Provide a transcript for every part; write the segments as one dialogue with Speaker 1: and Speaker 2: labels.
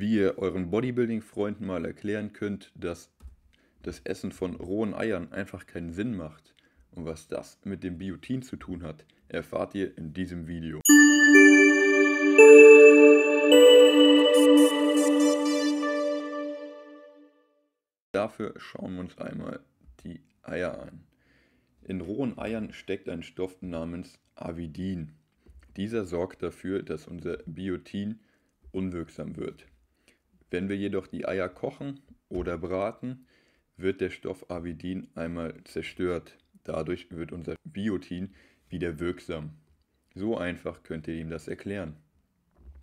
Speaker 1: wie ihr euren Bodybuilding-Freunden mal erklären könnt, dass das Essen von rohen Eiern einfach keinen Sinn macht. Und was das mit dem Biotin zu tun hat, erfahrt ihr in diesem Video. Dafür schauen wir uns einmal die Eier an. In rohen Eiern steckt ein Stoff namens Avidin. Dieser sorgt dafür, dass unser Biotin unwirksam wird. Wenn wir jedoch die Eier kochen oder braten, wird der Stoff Avidin einmal zerstört. Dadurch wird unser Biotin wieder wirksam. So einfach könnt ihr ihm das erklären.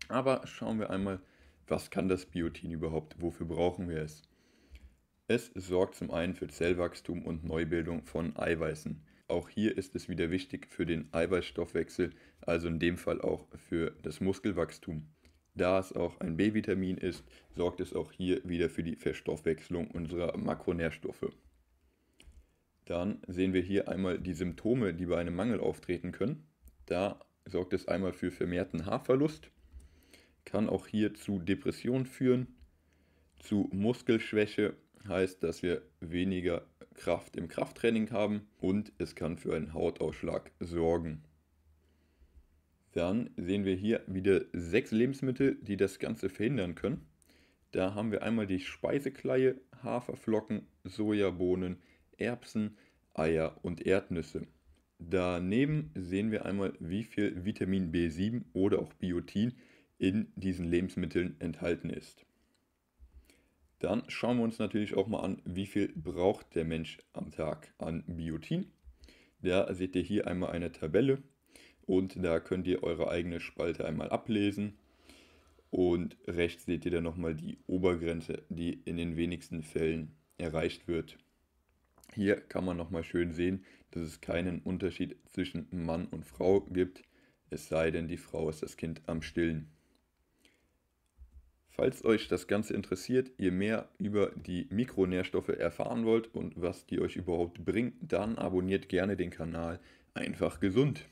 Speaker 1: Aber schauen wir einmal, was kann das Biotin überhaupt? Wofür brauchen wir es? Es sorgt zum einen für Zellwachstum und Neubildung von Eiweißen. Auch hier ist es wieder wichtig für den Eiweißstoffwechsel, also in dem Fall auch für das Muskelwachstum. Da es auch ein B-Vitamin ist, sorgt es auch hier wieder für die Verstoffwechslung unserer Makronährstoffe. Dann sehen wir hier einmal die Symptome, die bei einem Mangel auftreten können. Da sorgt es einmal für vermehrten Haarverlust, kann auch hier zu Depressionen führen, zu Muskelschwäche, heißt, dass wir weniger Kraft im Krafttraining haben und es kann für einen Hautausschlag sorgen. Dann sehen wir hier wieder sechs Lebensmittel, die das Ganze verhindern können. Da haben wir einmal die Speisekleie, Haferflocken, Sojabohnen, Erbsen, Eier und Erdnüsse. Daneben sehen wir einmal, wie viel Vitamin B7 oder auch Biotin in diesen Lebensmitteln enthalten ist. Dann schauen wir uns natürlich auch mal an, wie viel braucht der Mensch am Tag an Biotin. Da seht ihr hier einmal eine Tabelle und da könnt ihr eure eigene Spalte einmal ablesen. Und rechts seht ihr dann nochmal die Obergrenze, die in den wenigsten Fällen erreicht wird. Hier kann man nochmal schön sehen, dass es keinen Unterschied zwischen Mann und Frau gibt, es sei denn, die Frau ist das Kind am Stillen. Falls euch das Ganze interessiert, ihr mehr über die Mikronährstoffe erfahren wollt und was die euch überhaupt bringt, dann abonniert gerne den Kanal Einfach Gesund.